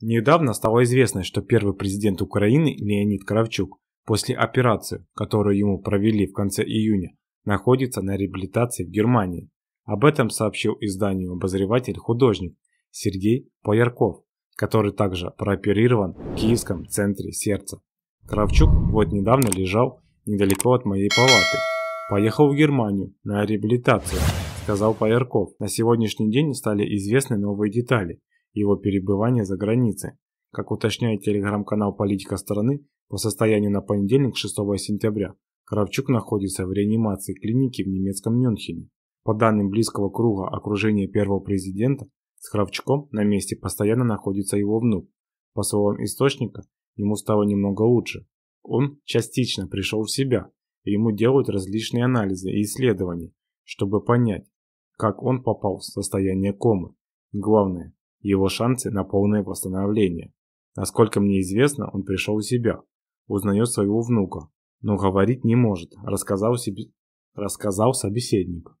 Недавно стало известно, что первый президент Украины Леонид Кравчук после операции, которую ему провели в конце июня, находится на реабилитации в Германии. Об этом сообщил изданию обозреватель-художник Сергей Поярков, который также прооперирован в Киевском центре сердца. Кравчук вот недавно лежал недалеко от моей палаты. Поехал в Германию на реабилитацию, сказал Поярков. На сегодняшний день стали известны новые детали – его перебывания за границей. Как уточняет телеграм-канал «Политика страны», по состоянию на понедельник 6 сентября Кравчук находится в реанимации клиники в немецком Мюнхене. По данным близкого круга окружения первого президента, с Кравчуком на месте постоянно находится его внук. По словам источника, ему стало немного лучше. Он частично пришел в себя, и ему делают различные анализы и исследования, чтобы понять, как он попал в состояние комы. Главное, его шансы на полное восстановление. Насколько мне известно, он пришел в себя, узнает своего внука, но говорить не может, рассказал, себе... рассказал собеседник.